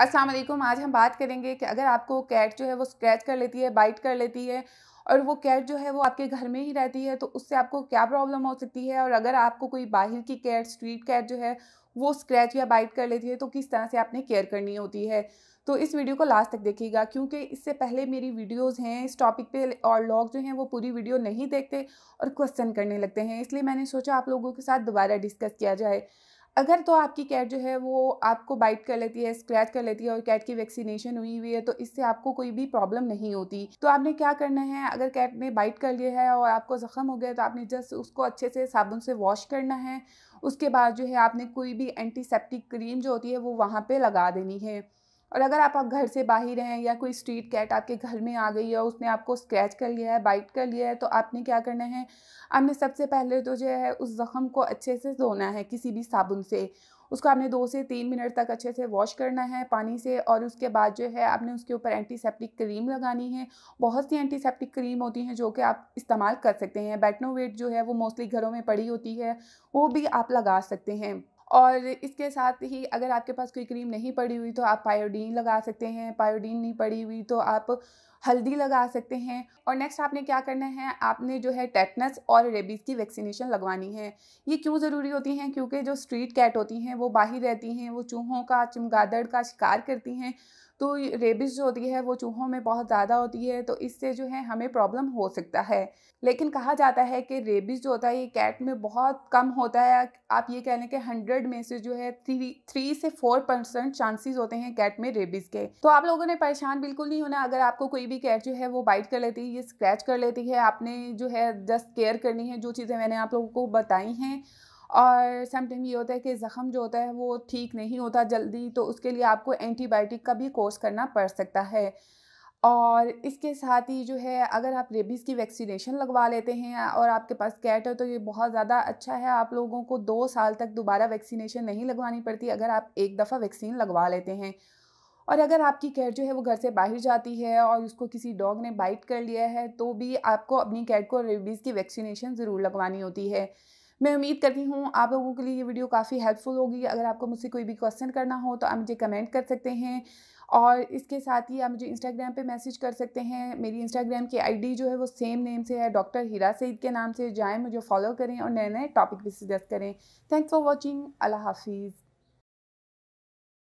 असलम आज हम बात करेंगे कि अगर आपको कैट जो है वो स्क्रैच कर लेती है बाइट कर लेती है और वो कैट जो है वो आपके घर में ही रहती है तो उससे आपको क्या प्रॉब्लम हो सकती है और अगर आपको कोई बाहर की कैट स्ट्रीट कैट जो है वो स्क्रैच या बाइट कर लेती है तो किस तरह से आपने केयर करनी होती है तो इस वीडियो को लास्ट तक देखिएगा क्योंकि इससे पहले मेरी वीडियोस हैं इस टॉपिक पे और लोग जो हैं वो पूरी वीडियो नहीं देखते और क्वेश्चन करने लगते हैं इसलिए मैंने सोचा आप लोगों के साथ दोबारा डिस्कस किया जाए अगर तो आपकी कैट जो है वो आपको बाइट कर लेती है स्क्रैच कर लेती है और कैट की वैक्सीनेशन हुई हुई है तो इससे आपको कोई भी प्रॉब्लम नहीं होती तो आपने क्या करना है अगर कैट ने बाइट कर लिया है और आपको ज़ख्म हो गया तो आपने जस्ट उसको अच्छे से साबुन से वॉश करना है उसके बाद जो है आपने कोई भी एंटीसेप्टिक क्रीम जो होती है वो वहाँ पर लगा देनी है और अगर आप, आप घर से बाहर हैं या कोई स्ट्रीट कैट आपके घर में आ गई है उसने आपको स्क्रैच कर लिया है बाइट कर लिया है तो आपने क्या करना है आपने सबसे पहले तो जो है उस ज़ख़म को अच्छे से धोना है किसी भी साबुन से उसको आपने दो से तीन मिनट तक अच्छे से वॉश करना है पानी से और उसके बाद जो है आपने उसके ऊपर एंटीसेप्टिक क्रीम लगानी है बहुत सी एंटीसेप्टिक क्रीम होती हैं जो कि आप इस्तेमाल कर सकते हैं बैटनोवेट जो है वो मोस्टली घरों में पड़ी होती है वो भी आप लगा सकते हैं और इसके साथ ही अगर आपके पास कोई क्रीम नहीं पड़ी हुई तो आप पायोडीन लगा सकते हैं पायोडीन नहीं पड़ी हुई तो आप हल्दी लगा सकते हैं और नेक्स्ट आपने क्या करना है आपने जो है टेटनस और रेबीज़ की वैक्सीनेशन लगवानी है ये क्यों ज़रूरी होती हैं क्योंकि जो स्ट्रीट कैट होती हैं वो बाहर रहती हैं वो चूहों का चमगादड़ का शिकार करती हैं तो रेबिस जो होती है वो चूहों में बहुत ज़्यादा होती है तो इससे जो है हमें प्रॉब्लम हो सकता है लेकिन कहा जाता है कि रेबिस जो होता है ये कैट में बहुत कम होता है आप ये कह लें कि हंड्रेड में से जो है थ्री थ्री से फोर परसेंट चांसेस होते हैं कैट में रेबिस के तो आप लोगों ने परेशान बिल्कुल नहीं होना अगर आपको कोई भी कैट जो है वो बाइट कर लेती है ये स्क्रैच कर लेती है आपने जो है जस्ट केयर करनी है जो चीज़ें मैंने आप लोगों को बताई हैं और समटाइम ये होता है कि ज़ख़म जो होता है वो ठीक नहीं होता जल्दी तो उसके लिए आपको एंटीबायोटिक का भी कोर्स करना पड़ सकता है और इसके साथ ही जो है अगर आप रेबीज़ की वैक्सीनेशन लगवा लेते हैं और आपके पास कैट है तो ये बहुत ज़्यादा अच्छा है आप लोगों को दो साल तक दोबारा वैक्सीनेशन नहीं लगवानी पड़ती अगर आप एक दफ़ा वैक्सीन लगवा लेते हैं और अगर आपकी कैट जो है वो घर से बाहर जाती है और उसको किसी डॉग ने बाइट कर लिया है तो भी आपको अपनी कैट को रेबीज़ की वैक्सीनेशन ज़रूर लगवानी होती है मैं उम्मीद करती हूँ आप लोगों के लिए ये वीडियो काफ़ी हेल्पफुल होगी अगर आपको मुझसे कोई भी क्वेश्चन करना हो तो आप मुझे कमेंट कर सकते हैं और इसके साथ ही आप मुझे इंस्टाग्राम पे मैसेज कर सकते हैं मेरी इंस्टाग्राम की आईडी जो है वो सेम नेम से है डॉक्टर हीरा सईद के नाम से जाएँ मुझे फॉलो करें और नए नए टॉपिक भी सजेस्ट करें थैंक्स फॉर वॉचिंग अल्लाह हाफिज़